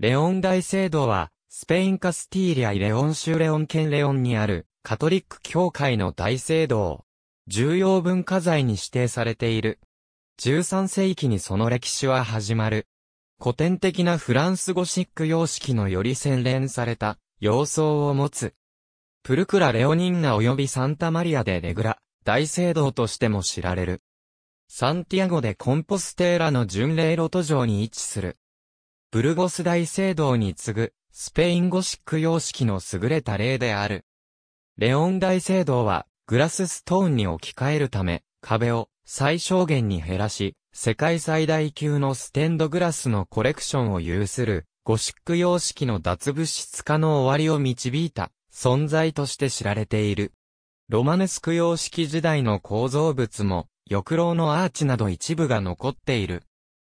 レオン大聖堂は、スペインカスティーリアイレオン州レオン県レオンにある、カトリック教会の大聖堂。重要文化財に指定されている。13世紀にその歴史は始まる。古典的なフランスゴシック様式のより洗練された、様相を持つ。プルクラ・レオニンナ及びサンタマリア・デ・レグラ、大聖堂としても知られる。サンティアゴ・でコンポステーラの巡礼路途上に位置する。ブルゴス大聖堂に次ぐ、スペインゴシック様式の優れた例である。レオン大聖堂は、グラスストーンに置き換えるため、壁を最小限に減らし、世界最大級のステンドグラスのコレクションを有する、ゴシック様式の脱物質化の終わりを導いた存在として知られている。ロマネスク様式時代の構造物も、翼廊のアーチなど一部が残っている。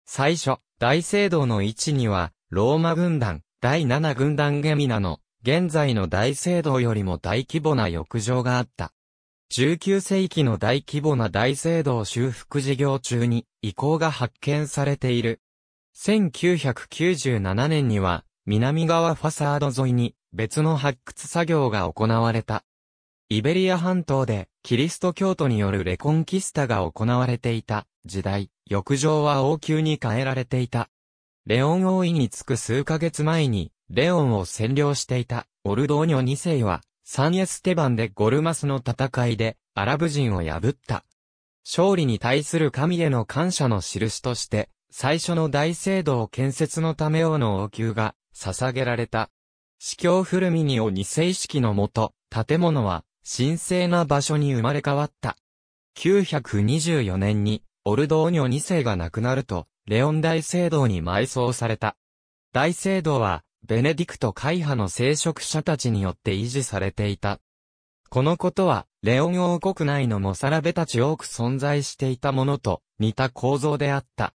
最初、大聖堂の位置には、ローマ軍団、第7軍団ゲミナの、現在の大聖堂よりも大規模な浴場があった。19世紀の大規模な大聖堂修復事業中に遺構が発見されている。1997年には、南側ファサード沿いに別の発掘作業が行われた。イベリア半島でキリスト教徒によるレコンキスタが行われていた時代、浴場は王宮に変えられていた。レオン王位につく数ヶ月前に、レオンを占領していたオルドーニョ2世は、サンエステバンでゴルマスの戦いでアラブ人を破った。勝利に対する神への感謝の印として、最初の大聖堂建設のため王の王宮が捧げられた。司教古ミニオ2世式のもと、建物は神聖な場所に生まれ変わった。924年に、オルドーニョ2世が亡くなると、レオン大聖堂に埋葬された。大聖堂は、ベネディクト会派の聖職者たちによって維持されていた。このことは、レオン王国内のモサラベたち多く存在していたものと似た構造であった。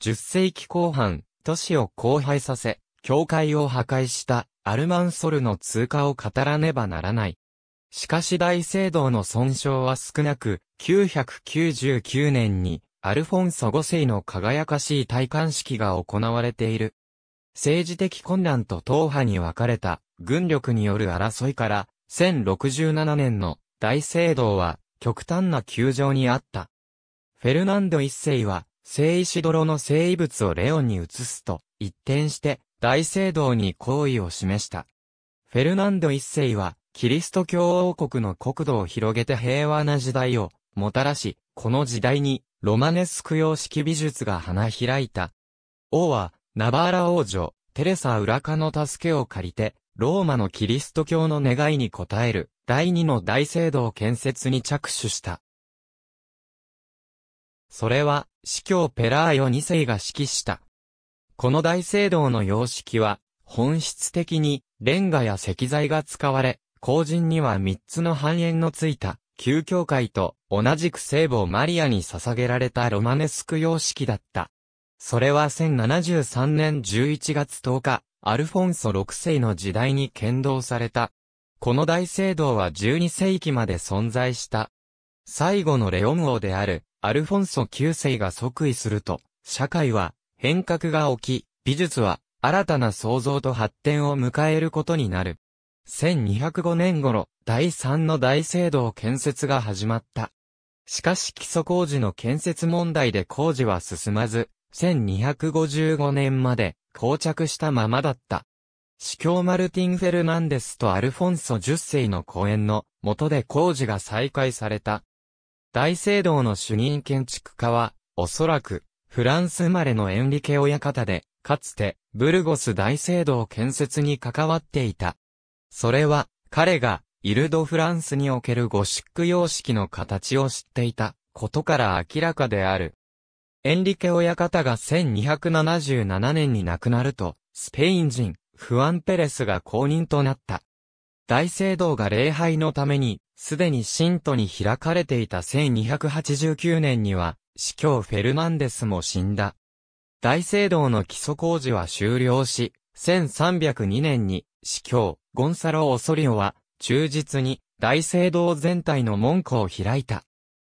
10世紀後半、都市を荒廃させ、教会を破壊したアルマンソルの通過を語らねばならない。しかし大聖堂の損傷は少なく、999年にアルフォンソ5世の輝かしい戴冠式が行われている。政治的混乱と党派に分かれた軍力による争いから、1067年の大聖堂は極端な窮状にあった。フェルナンド一世は、聖石泥の聖遺物をレオンに移すと、一転して、大聖堂に好意を示した。フェルナンド一世は、キリスト教王国の国土を広げて平和な時代をもたらし、この時代にロマネスク様式美術が花開いた。王は、ナバーラ王女、テレサ・ウラカの助けを借りて、ローマのキリスト教の願いに応える、第二の大聖堂建設に着手した。それは、司教ペラーヨ2世が指揮した。この大聖堂の様式は、本質的に、レンガや石材が使われ、後人には三つの半円のついた、旧教会と同じく聖母マリアに捧げられたロマネスク様式だった。それは1073年11月10日、アルフォンソ6世の時代に剣道された。この大聖堂は12世紀まで存在した。最後のレオン王である、アルフォンソ9世が即位すると、社会は変革が起き、美術は新たな創造と発展を迎えることになる。1205年頃、第三の大聖堂建設が始まった。しかし基礎工事の建設問題で工事は進まず、1255年まで、膠着したままだった。司教マルティン・フェルナンデスとアルフォンソ10世の公演の下で工事が再開された。大聖堂の主任建築家は、おそらく、フランス生まれのエンリケ親方で、かつて、ブルゴス大聖堂建設に関わっていた。それは、彼が、イルド・フランスにおけるゴシック様式の形を知っていたことから明らかである。エンリケ親方が1277年に亡くなると、スペイン人、フアン・ペレスが公認となった。大聖堂が礼拝のために、すでに信徒に開かれていた1289年には、司教フェルナンデスも死んだ。大聖堂の基礎工事は終了し、1302年に、司教、ゴンサロ・オソリオは、忠実に大聖堂全体の門戸を開いた。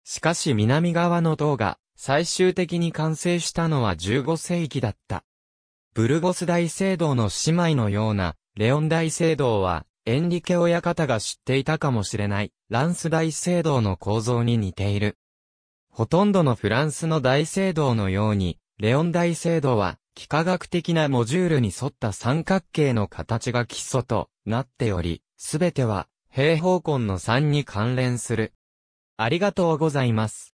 しかし南側の塔が最終的に完成したのは15世紀だった。ブルゴス大聖堂の姉妹のようなレオン大聖堂はエンリケ親方が知っていたかもしれないランス大聖堂の構造に似ている。ほとんどのフランスの大聖堂のようにレオン大聖堂は幾何学的なモジュールに沿った三角形の形が基礎となっており、すべては平方根の3に関連する。ありがとうございます。